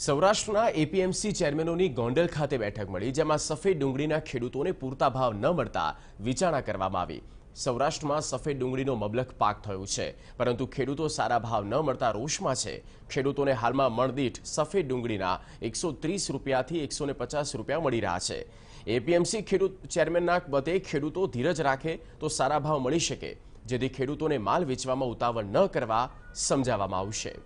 સૌરાષ્ટ્રના એપીએમસી ચેરમેનોની ગોંડલ ખાતે બેઠક મળી જેમાં સફેદ ડુંગળીના ખેડૂતોને પૂરતા ભાવ ન મળતા વિચારણા કરવામાં આવી સૌરાષ્ટ્રમાં સફેદ ડુંગળીનો મબલક પાક થયો છે પરંતુ ખેડૂતો સારા ભાવ ન મળતા રોષમાં છે ખેડૂતોને હાલમાં મણદીઠ સફેદ ડુંગળીના એકસો ત્રીસ રૂપિયાથી એકસો પચાસ રૂપિયા મળી રહ્યા છે એપીએમસી ખેડૂત ચેરમેનના મતે ખેડૂતો ધીરજ રાખે તો સારા ભાવ મળી શકે જેથી ખેડૂતોને માલ વેચવામાં ઉતાવળ ન કરવા સમજાવવામાં આવશે